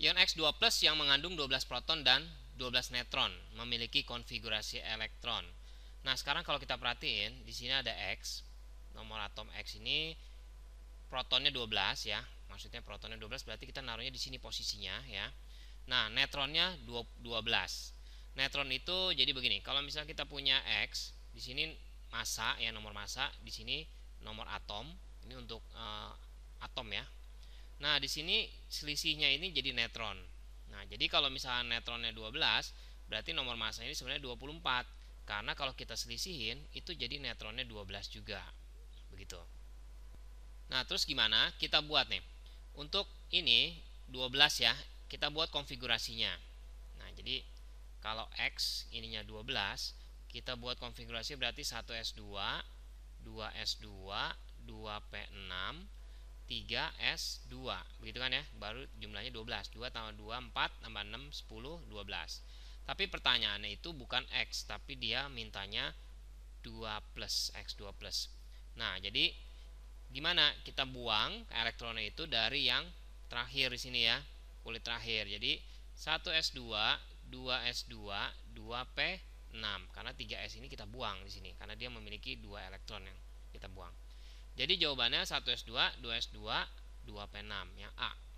Ion X2+ yang mengandung 12 proton dan 12 netron memiliki konfigurasi elektron. Nah, sekarang kalau kita perhatiin di sini ada X. Nomor atom X ini protonnya 12 ya. Maksudnya protonnya 12 berarti kita naruhnya di sini posisinya ya. Nah, netronnya 12. Netron itu jadi begini, kalau misalnya kita punya X, di sini massa ya nomor massa, di sini nomor atom. Ini untuk uh, atom ya, Nah, di sini selisihnya ini jadi netron. Nah, jadi kalau misalnya netronnya 12, berarti nomor massa ini sebenarnya 24. Karena kalau kita selisihin, itu jadi netronnya 12 juga. Begitu. Nah, terus gimana? Kita buat nih. Untuk ini 12 ya, kita buat konfigurasinya. Nah, jadi kalau X ininya 12, kita buat konfigurasi berarti 1S2, 2S2, 2P6, 3 S2 begitu kan ya baru jumlahnya 12 2 tambah 2 4 tambah 6 10 12 tapi pertanyaannya itu bukan X tapi dia mintanya 2 plus X2 plus nah jadi gimana kita buang elektronnya itu dari yang terakhir di sini ya kulit terakhir jadi 1S2 2S2 2P6 karena 3S ini kita buang di sini karena dia memiliki dua elektron yang kita buang jadi jawabannya 1S2, 2S2, 2P6 yang A.